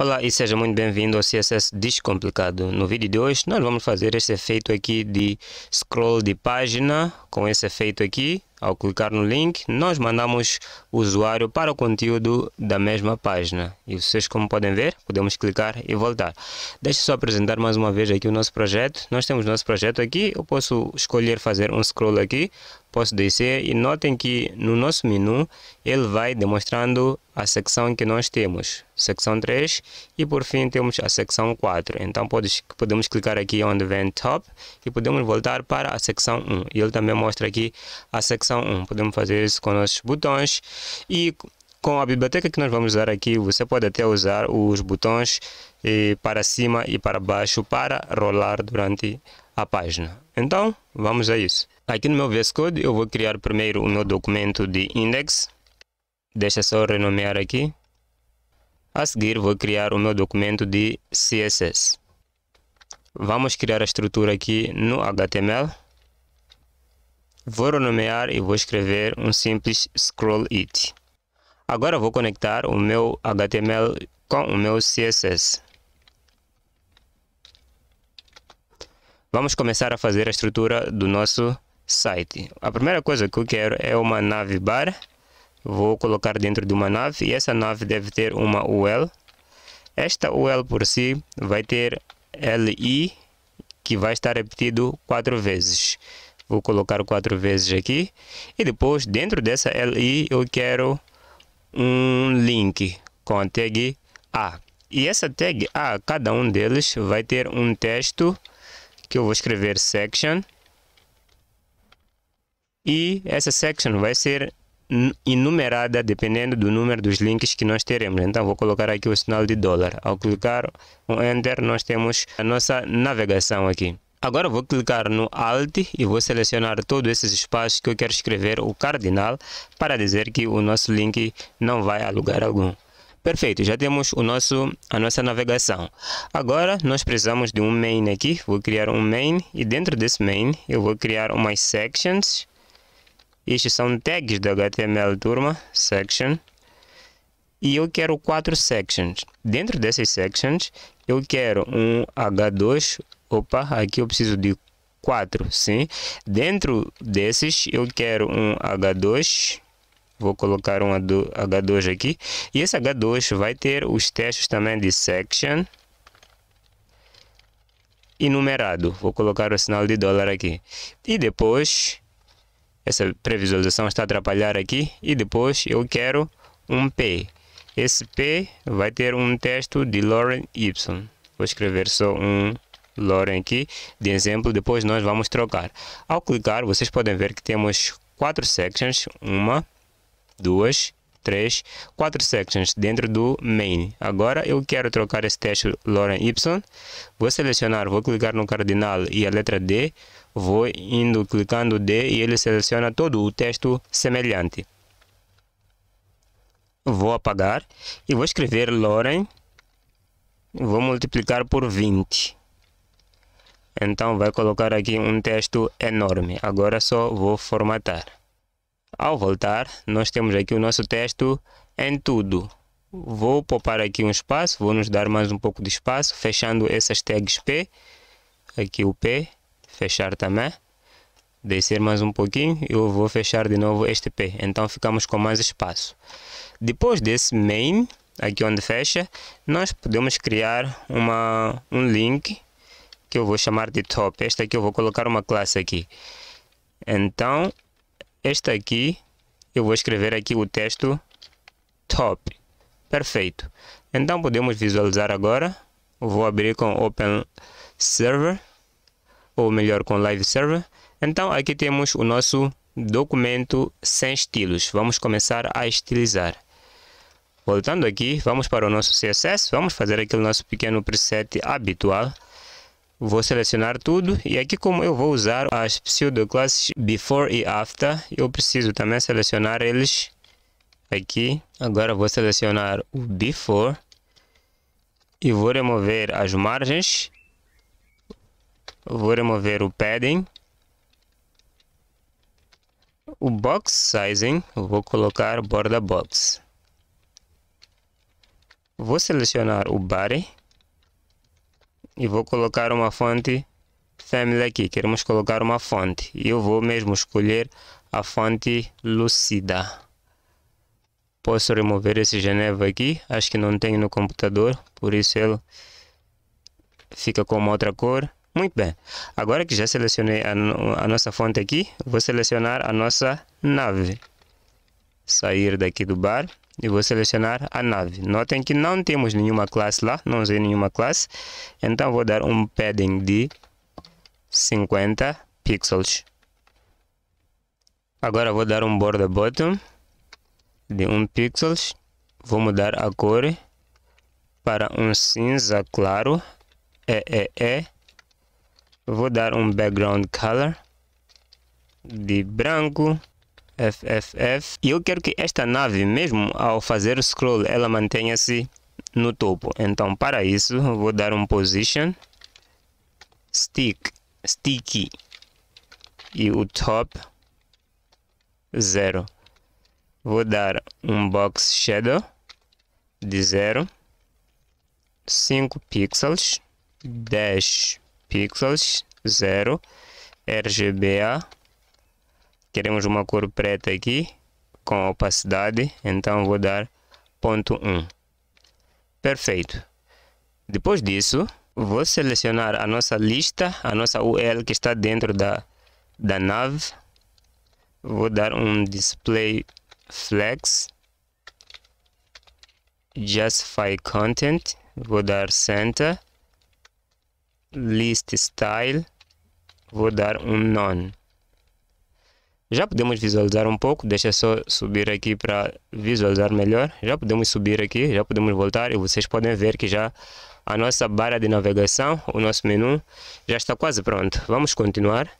Olá e seja muito bem-vindo ao CSS Descomplicado. No vídeo de hoje nós vamos fazer esse efeito aqui de scroll de página com esse efeito aqui ao clicar no link, nós mandamos o usuário para o conteúdo da mesma página. E vocês, como podem ver, podemos clicar e voltar. Deixa só apresentar mais uma vez aqui o nosso projeto. Nós temos nosso projeto aqui. Eu posso escolher fazer um scroll aqui. Posso descer e notem que no nosso menu ele vai demonstrando a secção que nós temos. Secção 3 e por fim temos a secção 4. Então podes, podemos clicar aqui onde vem Top e podemos voltar para a secção 1. Ele também mostra aqui a secção secção 1. Podemos fazer isso com nossos botões e com a biblioteca que nós vamos usar aqui, você pode até usar os botões eh, para cima e para baixo para rolar durante a página. Então, vamos a isso. Aqui no meu VS Code, eu vou criar primeiro o meu documento de index. Deixa só renomear aqui. A seguir, vou criar o meu documento de CSS. Vamos criar a estrutura aqui no HTML. Vou renomear e vou escrever um simples scroll it. Agora vou conectar o meu HTML com o meu CSS. Vamos começar a fazer a estrutura do nosso site. A primeira coisa que eu quero é uma nave bar. Vou colocar dentro de uma nave e essa nave deve ter uma UL. Esta UL por si vai ter LI que vai estar repetido quatro vezes. Vou colocar quatro vezes aqui. E depois, dentro dessa LI, eu quero um link com a tag A. E essa tag A, cada um deles vai ter um texto que eu vou escrever section. E essa section vai ser enumerada dependendo do número dos links que nós teremos. Então vou colocar aqui o sinal de dólar. Ao clicar o enter, nós temos a nossa navegação aqui. Agora vou clicar no Alt e vou selecionar todos esses espaços que eu quero escrever o cardinal para dizer que o nosso link não vai a lugar algum. Perfeito, já temos o nosso, a nossa navegação. Agora nós precisamos de um main aqui, vou criar um main e dentro desse main eu vou criar umas sections. Estes são tags do HTML turma, section. E eu quero quatro sections. Dentro dessas sections eu quero um H2 opa, aqui eu preciso de 4, sim. Dentro desses eu quero um H2, vou colocar um H2 aqui. E esse H2 vai ter os testes também de section e numerado. Vou colocar o sinal de dólar aqui. E depois, essa previsualização está a atrapalhar aqui. E depois eu quero um P. Esse P vai ter um texto de Lauren Y. Vou escrever só um Loren aqui de exemplo, depois nós vamos trocar. Ao clicar, vocês podem ver que temos quatro sections, uma, duas, três, quatro sections dentro do main. Agora eu quero trocar esse texto Loren Y, vou selecionar, vou clicar no cardinal e a letra D, vou indo clicando D e ele seleciona todo o texto semelhante. Vou apagar e vou escrever Loren. vou multiplicar por 20. Então vai colocar aqui um texto enorme. Agora só vou formatar. Ao voltar, nós temos aqui o nosso texto em tudo. Vou poupar aqui um espaço, vou nos dar mais um pouco de espaço, fechando essas tags P. Aqui o P, fechar também. Descer mais um pouquinho, eu vou fechar de novo este P. Então ficamos com mais espaço. Depois desse main, aqui onde fecha, nós podemos criar uma, um link que eu vou chamar de top. Esta aqui eu vou colocar uma classe aqui. Então, esta aqui, eu vou escrever aqui o texto top. Perfeito. Então, podemos visualizar agora. vou abrir com Open Server, ou melhor, com Live Server. Então, aqui temos o nosso documento sem estilos. Vamos começar a estilizar. Voltando aqui, vamos para o nosso CSS, vamos fazer aqui o nosso pequeno preset habitual. Vou selecionar tudo e aqui como eu vou usar as pseudo classes before e after, eu preciso também selecionar eles aqui. Agora vou selecionar o before e vou remover as margens. Vou remover o padding. O box sizing, vou colocar borda box. Vou selecionar o body e vou colocar uma fonte family aqui. Queremos colocar uma fonte. e Eu vou mesmo escolher a fonte Lucida. Posso remover esse Geneva aqui. Acho que não tenho no computador, por isso ele fica com uma outra cor. Muito bem. Agora que já selecionei a, a nossa fonte aqui, vou selecionar a nossa nave. Sair daqui do bar e vou selecionar a nave. Notem que não temos nenhuma classe lá, não usei nenhuma classe, então vou dar um padding de 50 pixels. Agora vou dar um border bottom de 1 pixels, vou mudar a cor para um cinza claro, é, é, é. vou dar um background color de branco FFF. E eu quero que esta nave, mesmo ao fazer scroll, ela mantenha-se no topo. Então, para isso, vou dar um position, stick, sticky e o top 0. Vou dar um box shadow de 0, 5 pixels, 10 pixels, 0, RGBA queremos uma cor preta aqui com opacidade, então vou dar ponto 1. Perfeito. Depois disso, vou selecionar a nossa lista, a nossa UL que está dentro da, da nave. Vou dar um display flex, justify content, vou dar center, list style, vou dar um none. Já podemos visualizar um pouco, deixa só subir aqui para visualizar melhor. Já podemos subir aqui, já podemos voltar e vocês podem ver que já a nossa barra de navegação, o nosso menu já está quase pronto. Vamos continuar.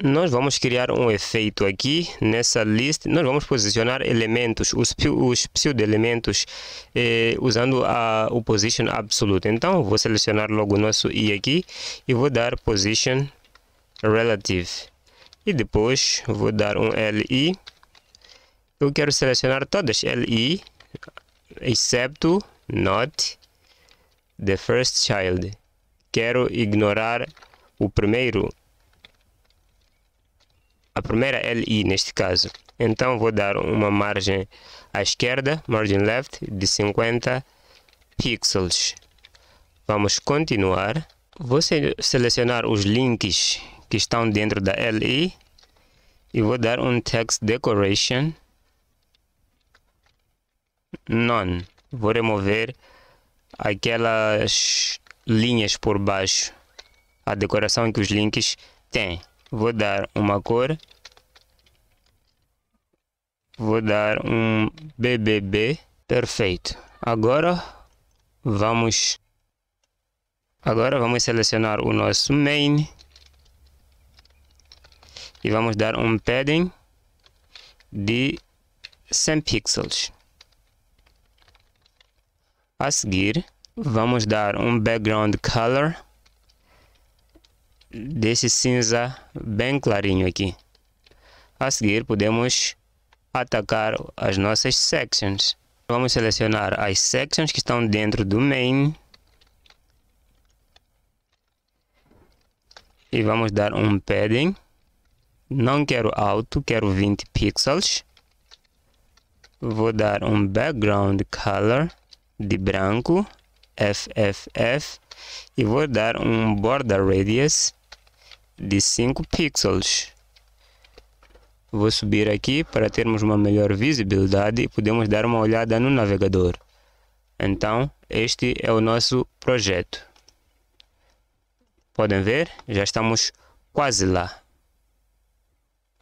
Nós vamos criar um efeito aqui nessa lista. Nós vamos posicionar elementos, os, os pseudo-elementos, eh, usando a, o position absolute. Então, vou selecionar logo o nosso i aqui e vou dar position relative e depois vou dar um LI. Eu quero selecionar todas LI, excepto not the first child. Quero ignorar o primeiro, a primeira LI neste caso. Então vou dar uma margem à esquerda, margin left, de 50 pixels. Vamos continuar. Vou selecionar os links que estão dentro da LI e vou dar um text decoration none. Vou remover aquelas linhas por baixo, a decoração que os links têm. Vou dar uma cor, vou dar um BBB, perfeito. Agora vamos, agora vamos selecionar o nosso main e vamos dar um padding de 100 pixels. A seguir, vamos dar um background color desse cinza bem clarinho aqui. A seguir, podemos atacar as nossas sections. Vamos selecionar as sections que estão dentro do main. E vamos dar um padding não quero alto, quero 20 pixels. Vou dar um background color de branco, FFF, e vou dar um border radius de 5 pixels. Vou subir aqui para termos uma melhor visibilidade e podemos dar uma olhada no navegador. Então, este é o nosso projeto. Podem ver, já estamos quase lá.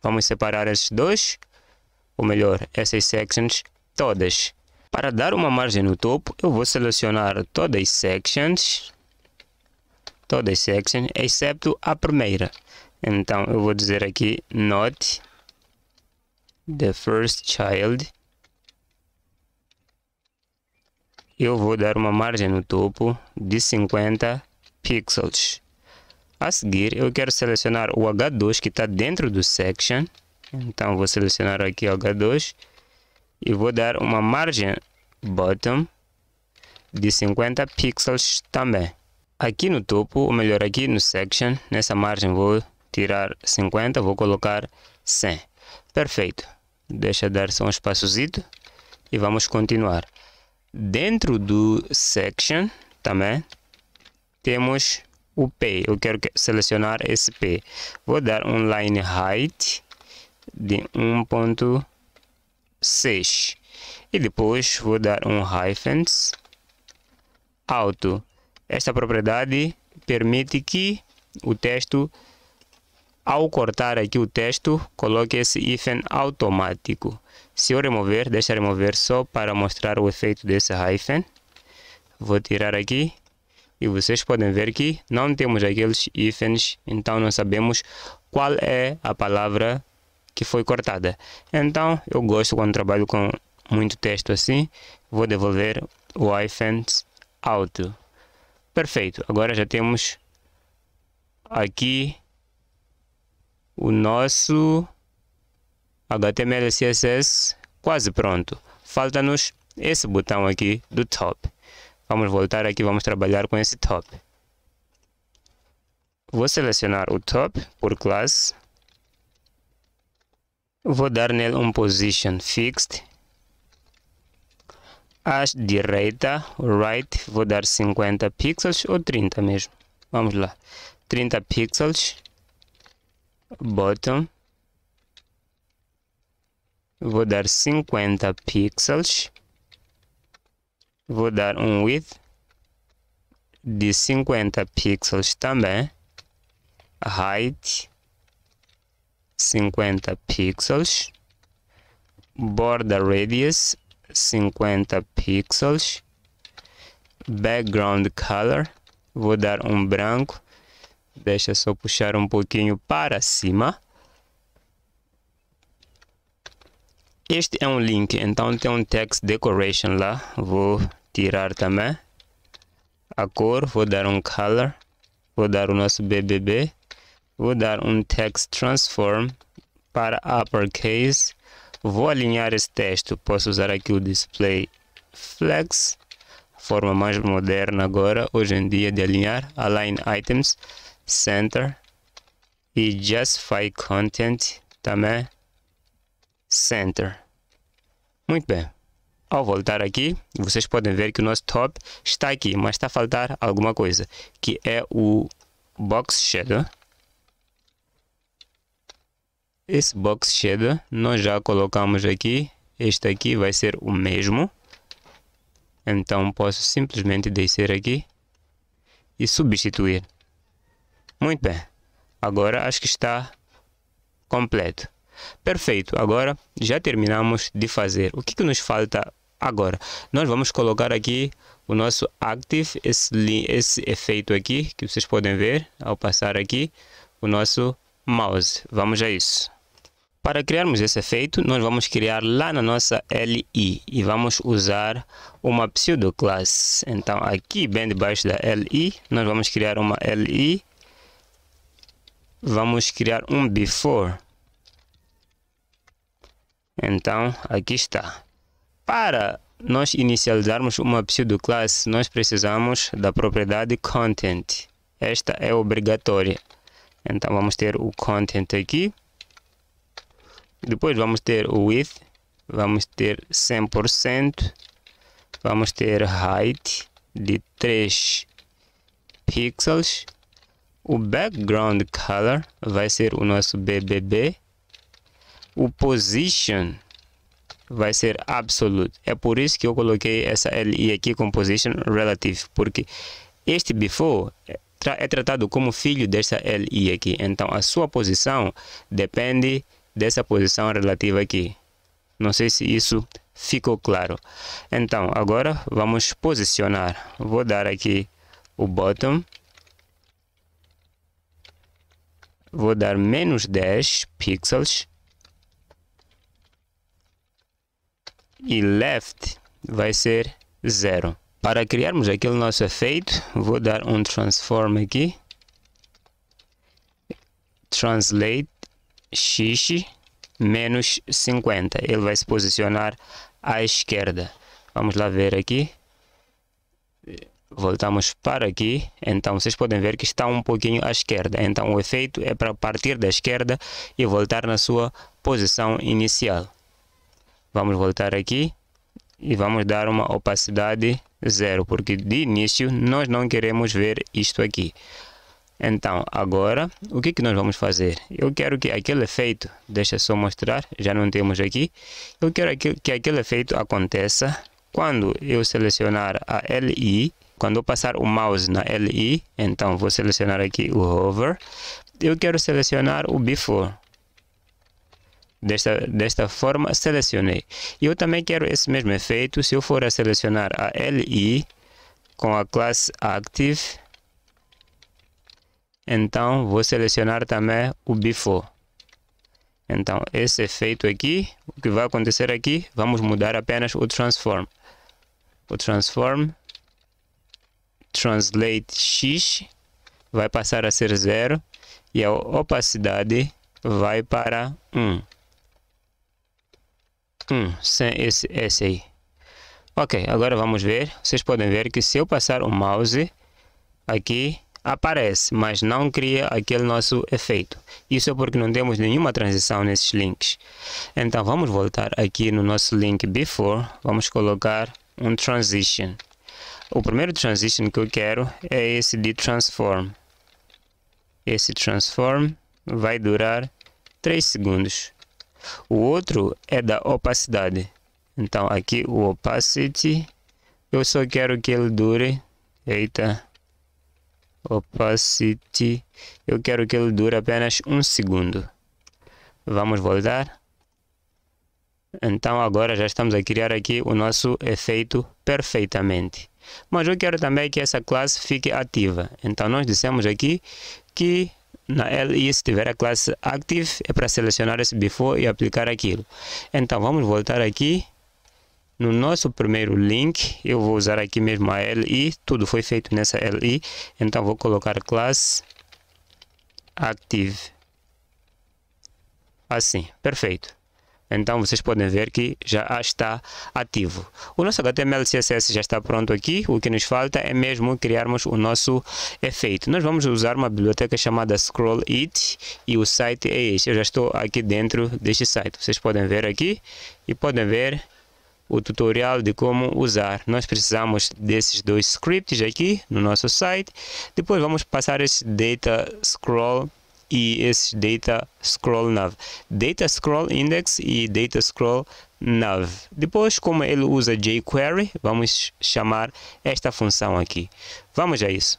Vamos separar esses dois, ou melhor, essas sections todas. Para dar uma margem no topo, eu vou selecionar todas as sections, todas as sections, excepto a primeira. Então, eu vou dizer aqui, not the first child. Eu vou dar uma margem no topo de 50 pixels. A seguir, eu quero selecionar o H2 que está dentro do Section. Então, vou selecionar aqui o H2 e vou dar uma margem Bottom de 50 pixels também. Aqui no topo, ou melhor, aqui no Section, nessa margem vou tirar 50, vou colocar 100. Perfeito. Deixa dar só um espaçozinho e vamos continuar. Dentro do Section também temos o P. Eu quero selecionar esse P. Vou dar um line height de 1.6 e depois vou dar um hyphens alto. Esta propriedade permite que o texto, ao cortar aqui o texto, coloque esse hífen automático. Se eu remover, deixa remover só para mostrar o efeito desse hyphen. Vou tirar aqui e vocês podem ver que não temos aqueles hífens, então não sabemos qual é a palavra que foi cortada. Então eu gosto quando trabalho com muito texto assim, vou devolver o hyphen out. Perfeito, agora já temos aqui o nosso HTML CSS quase pronto. Falta-nos esse botão aqui do top. Vamos voltar aqui, vamos trabalhar com esse top. Vou selecionar o top por classe. Vou dar nele um position fixed. As direita, right, vou dar 50 pixels ou 30 mesmo. Vamos lá. 30 pixels. Bottom. Vou dar 50 pixels. Vou dar um width de 50 pixels também. Height 50 pixels. Border radius 50 pixels. Background color. Vou dar um branco. Deixa só puxar um pouquinho para cima. Este é um link, então tem um text decoration lá. Vou tirar também a cor, vou dar um color, vou dar o nosso BBB, vou dar um text transform para uppercase, vou alinhar esse texto, posso usar aqui o display flex, forma mais moderna agora, hoje em dia de alinhar, align items, center e justify content também, center. Muito bem. Ao voltar aqui, vocês podem ver que o nosso top está aqui, mas está a faltar alguma coisa, que é o Box Shadow. Esse Box Shadow nós já colocamos aqui, este aqui vai ser o mesmo. Então posso simplesmente descer aqui e substituir. Muito bem, agora acho que está completo. Perfeito, agora já terminamos de fazer. O que, que nos falta Agora, nós vamos colocar aqui o nosso active, esse, esse efeito aqui, que vocês podem ver ao passar aqui, o nosso mouse. Vamos a isso. Para criarmos esse efeito, nós vamos criar lá na nossa LI e vamos usar uma pseudo-class. Então, aqui bem debaixo da LI, nós vamos criar uma LI. Vamos criar um before. Então, aqui está. Para nós inicializarmos uma pseudoclasse, nós precisamos da propriedade content. Esta é obrigatória. Então vamos ter o content aqui. Depois vamos ter o width, vamos ter 100%, vamos ter height de 3 pixels. O background color vai ser o nosso BBB. O position vai ser absoluto. É por isso que eu coloquei essa LI aqui, Composition Relative, porque este before é, é tratado como filho dessa LI aqui. Então, a sua posição depende dessa posição relativa aqui. Não sei se isso ficou claro. Então, agora vamos posicionar. Vou dar aqui o bottom. Vou dar menos 10 pixels e left vai ser zero. Para criarmos aquele nosso efeito, vou dar um transform aqui. Translate x menos 50. Ele vai se posicionar à esquerda. Vamos lá ver aqui. Voltamos para aqui. Então vocês podem ver que está um pouquinho à esquerda. Então o efeito é para partir da esquerda e voltar na sua posição inicial. Vamos voltar aqui e vamos dar uma opacidade zero, porque de início nós não queremos ver isto aqui. Então, agora, o que, que nós vamos fazer? Eu quero que aquele efeito, deixa só mostrar, já não temos aqui. Eu quero que aquele efeito aconteça quando eu selecionar a LI, quando eu passar o mouse na LI, então vou selecionar aqui o hover. Eu quero selecionar o before, Desta, desta forma, selecionei. Eu também quero esse mesmo efeito. Se eu for a selecionar a LI com a classe Active, então vou selecionar também o Before. Então, esse efeito aqui, o que vai acontecer aqui, vamos mudar apenas o Transform. O Transform Translate X vai passar a ser zero e a opacidade vai para 1. Um. Hum, sem esse aí. Ok, agora vamos ver. Vocês podem ver que se eu passar o mouse aqui, aparece, mas não cria aquele nosso efeito. Isso é porque não temos nenhuma transição nesses links. Então vamos voltar aqui no nosso link before, vamos colocar um transition. O primeiro transition que eu quero é esse de transform. Esse transform vai durar 3 segundos. O outro é da opacidade. Então aqui o opacity, eu só quero que ele dure. Eita. Opacity, eu quero que ele dure apenas um segundo. Vamos voltar. Então agora já estamos a criar aqui o nosso efeito perfeitamente. Mas eu quero também que essa classe fique ativa. Então nós dissemos aqui que na LI, se tiver a classe Active, é para selecionar esse Before e aplicar aquilo. Então, vamos voltar aqui no nosso primeiro link. Eu vou usar aqui mesmo a LI, tudo foi feito nessa LI. Então, vou colocar classe Active. Assim, perfeito. Então vocês podem ver que já está ativo. O nosso HTML CSS já está pronto aqui. O que nos falta é mesmo criarmos o nosso efeito. Nós vamos usar uma biblioteca chamada Scroll It e o site é este. Eu já estou aqui dentro deste site. Vocês podem ver aqui e podem ver o tutorial de como usar. Nós precisamos desses dois scripts aqui no nosso site. Depois vamos passar esse data scroll e esse data scroll nav data scroll index e data scroll nav depois como ele usa jQuery vamos chamar esta função aqui vamos a isso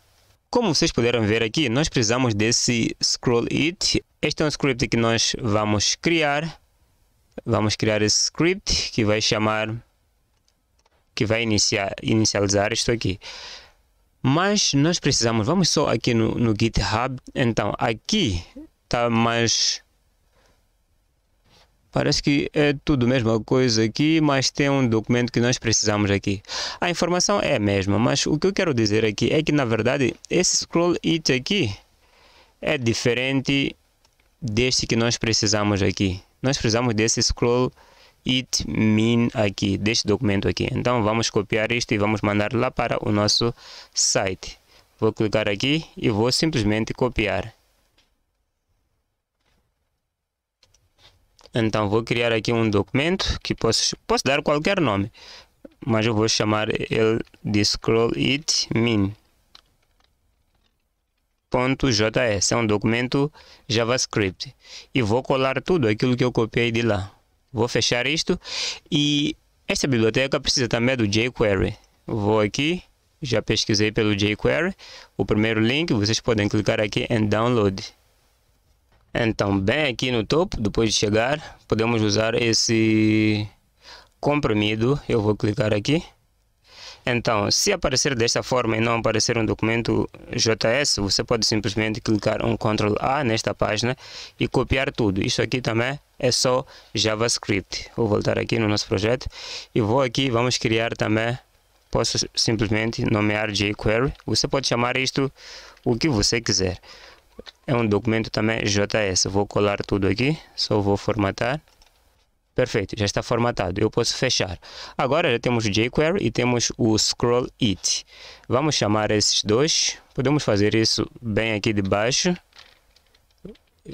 como vocês puderam ver aqui nós precisamos desse scroll it este é um script que nós vamos criar vamos criar esse script que vai chamar que vai iniciar inicializar isto aqui mas nós precisamos, vamos só aqui no, no GitHub. Então, aqui tá mais... Parece que é tudo a mesma coisa aqui, mas tem um documento que nós precisamos aqui. A informação é a mesma, mas o que eu quero dizer aqui é que, na verdade, esse scroll it aqui é diferente deste que nós precisamos aqui. Nós precisamos desse scroll it it mean aqui, deste documento aqui. Então vamos copiar isto e vamos mandar lá para o nosso site. Vou clicar aqui e vou simplesmente copiar. Então vou criar aqui um documento que posso, posso dar qualquer nome, mas eu vou chamar ele de scroll it mean .js é um documento JavaScript e vou colar tudo aquilo que eu copiei de lá. Vou fechar isto. E esta biblioteca precisa também do jQuery. Vou aqui, já pesquisei pelo jQuery. O primeiro link, vocês podem clicar aqui em Download. Então, bem aqui no topo, depois de chegar, podemos usar esse comprimido. Eu vou clicar aqui. Então, se aparecer desta forma e não aparecer um documento JS, você pode simplesmente clicar um Ctrl A nesta página e copiar tudo. Isso aqui também é só JavaScript. Vou voltar aqui no nosso projeto e vou aqui, vamos criar também, posso simplesmente nomear jQuery. Você pode chamar isto o que você quiser. É um documento também JS. Vou colar tudo aqui, só vou formatar Perfeito, já está formatado. Eu posso fechar. Agora já temos o jQuery e temos o scroll it. Vamos chamar esses dois. Podemos fazer isso bem aqui de baixo.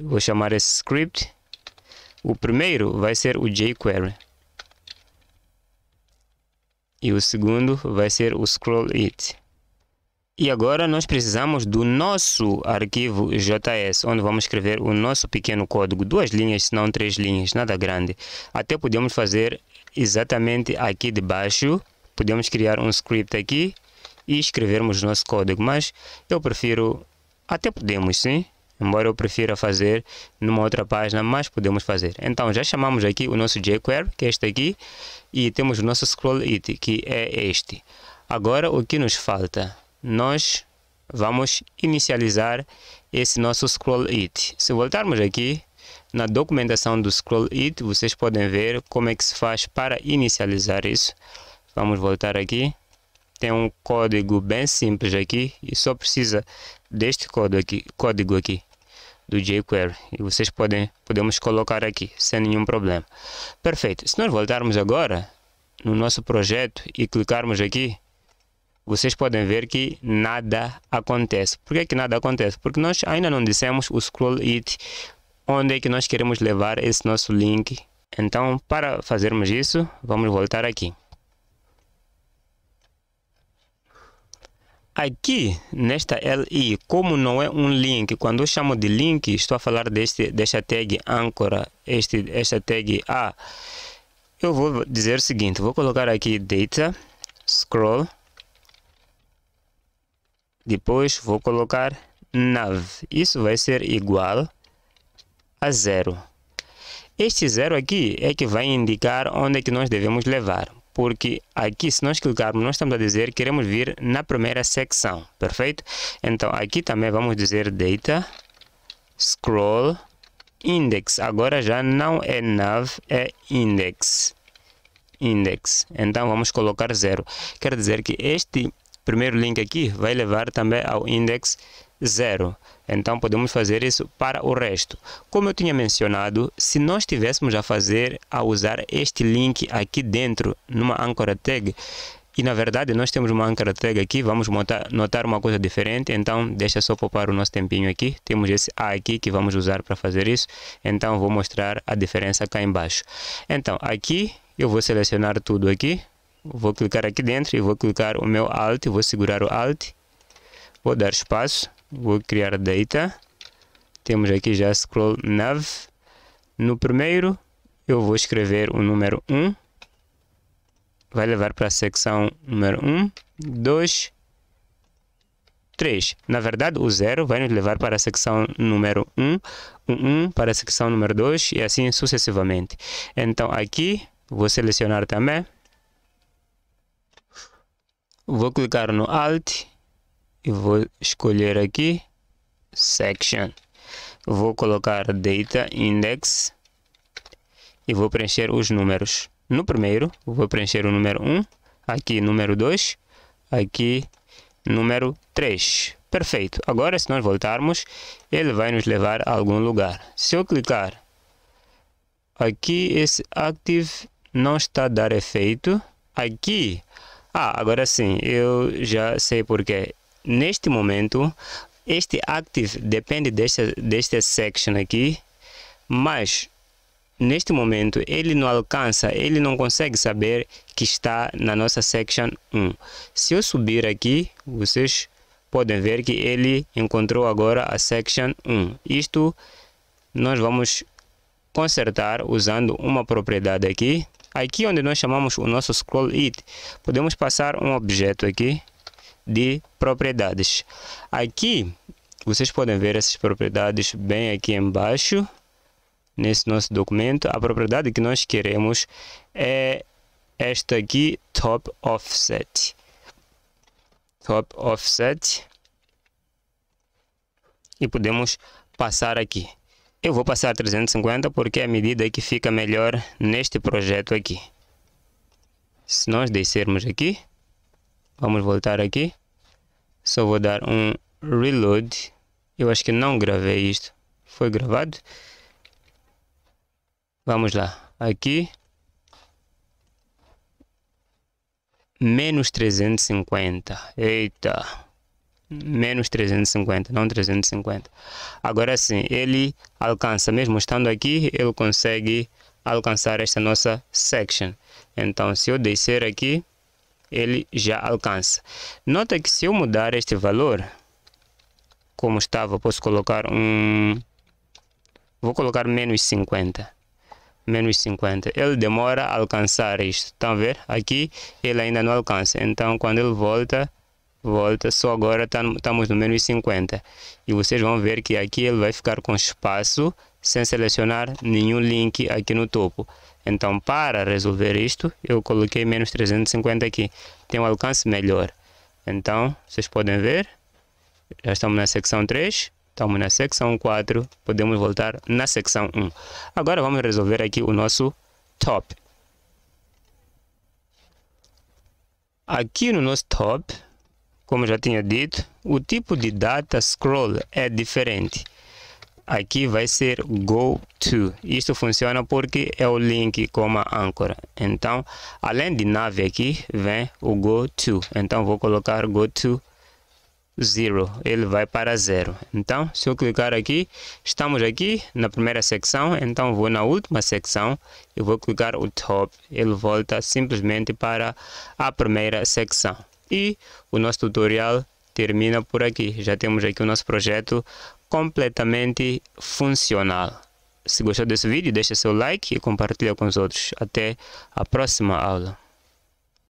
Vou chamar esse script. O primeiro vai ser o jQuery. E o segundo vai ser o scroll it. E agora nós precisamos do nosso arquivo JS, onde vamos escrever o nosso pequeno código. Duas linhas, se não três linhas, nada grande. Até podemos fazer exatamente aqui debaixo. Podemos criar um script aqui e escrevermos nosso código. Mas eu prefiro... Até podemos, sim. Embora eu prefira fazer numa outra página, mas podemos fazer. Então, já chamamos aqui o nosso jQuery, que é este aqui. E temos o nosso scroll it, que é este. Agora, o que nos falta? nós vamos inicializar esse nosso scroll it. Se voltarmos aqui na documentação do scroll it, vocês podem ver como é que se faz para inicializar isso. Vamos voltar aqui. Tem um código bem simples aqui e só precisa deste código aqui, código aqui do jQuery e vocês podem podemos colocar aqui sem nenhum problema. Perfeito. Se nós voltarmos agora no nosso projeto e clicarmos aqui vocês podem ver que nada acontece. Por que, que nada acontece? Porque nós ainda não dissemos o scroll it, onde é que nós queremos levar esse nosso link. Então, para fazermos isso, vamos voltar aqui. Aqui, nesta LI, como não é um link, quando eu chamo de link, estou a falar deste, desta tag âncora, este, esta tag A. Eu vou dizer o seguinte, vou colocar aqui data, scroll, depois vou colocar nav. Isso vai ser igual a zero. Este zero aqui é que vai indicar onde é que nós devemos levar, porque aqui se nós clicarmos nós estamos a dizer que queremos vir na primeira secção, perfeito? Então aqui também vamos dizer data, scroll, index, agora já não é nav, é index, index, então vamos colocar zero, quer dizer que este primeiro link aqui vai levar também ao index 0. Então podemos fazer isso para o resto. Como eu tinha mencionado, se nós estivéssemos a fazer, a usar este link aqui dentro, numa âncora tag, e na verdade nós temos uma âncora tag aqui, vamos notar uma coisa diferente, então deixa só poupar o nosso tempinho aqui. Temos esse A aqui que vamos usar para fazer isso, então vou mostrar a diferença cá embaixo. Então aqui eu vou selecionar tudo aqui, vou clicar aqui dentro e vou clicar o meu Alt, vou segurar o Alt, vou dar espaço, vou criar data, temos aqui já scroll nav, no primeiro eu vou escrever o número 1, vai levar para a secção número 1, 2, 3. Na verdade, o 0 vai nos levar para a secção número 1, o 1 para a secção número 2 e assim sucessivamente. Então, aqui vou selecionar também Vou clicar no Alt e vou escolher aqui Section. Vou colocar Data Index e vou preencher os números. No primeiro, vou preencher o número 1, aqui número 2, aqui número 3. Perfeito. Agora, se nós voltarmos, ele vai nos levar a algum lugar. Se eu clicar aqui, esse Active não está a dar efeito. Aqui, ah, agora sim, eu já sei porquê. Neste momento, este active depende desta, desta section aqui, mas neste momento ele não alcança, ele não consegue saber que está na nossa section 1. Se eu subir aqui, vocês podem ver que ele encontrou agora a section 1. Isto nós vamos consertar usando uma propriedade aqui Aqui onde nós chamamos o nosso scroll it, podemos passar um objeto aqui de propriedades. Aqui vocês podem ver essas propriedades bem aqui embaixo nesse nosso documento. A propriedade que nós queremos é esta aqui, top offset. Top offset. E podemos passar aqui. Eu vou passar 350 porque é a medida que fica melhor neste projeto aqui. Se nós descermos aqui, vamos voltar aqui. Só vou dar um reload. Eu acho que não gravei isto. Foi gravado? Vamos lá. Aqui. Menos 350. Eita menos 350, não 350. Agora sim, ele alcança, mesmo estando aqui, ele consegue alcançar esta nossa section. Então, se eu descer aqui, ele já alcança. Nota que se eu mudar este valor, como estava, posso colocar um... Vou colocar menos 50. Menos 50. Ele demora a alcançar isto. Estão a ver? Aqui ele ainda não alcança. Então, quando ele volta, volta, só agora estamos tá tá no menos 50. E vocês vão ver que aqui ele vai ficar com espaço sem selecionar nenhum link aqui no topo. Então, para resolver isto, eu coloquei menos 350 aqui. Tem um alcance melhor. Então, vocês podem ver, já estamos na secção 3, estamos na secção 4, podemos voltar na secção 1. Agora vamos resolver aqui o nosso top. Aqui no nosso top, como já tinha dito, o tipo de data scroll é diferente. Aqui vai ser go to. Isto funciona porque é o link com a âncora. Então, além de nave aqui, vem o go to. Então, vou colocar go to zero, ele vai para zero. Então, se eu clicar aqui, estamos aqui na primeira secção, então vou na última secção e vou clicar o top, ele volta simplesmente para a primeira secção. E o nosso tutorial termina por aqui. Já temos aqui o nosso projeto completamente funcional. Se gostou desse vídeo, deixa seu like e compartilha com os outros. Até a próxima aula.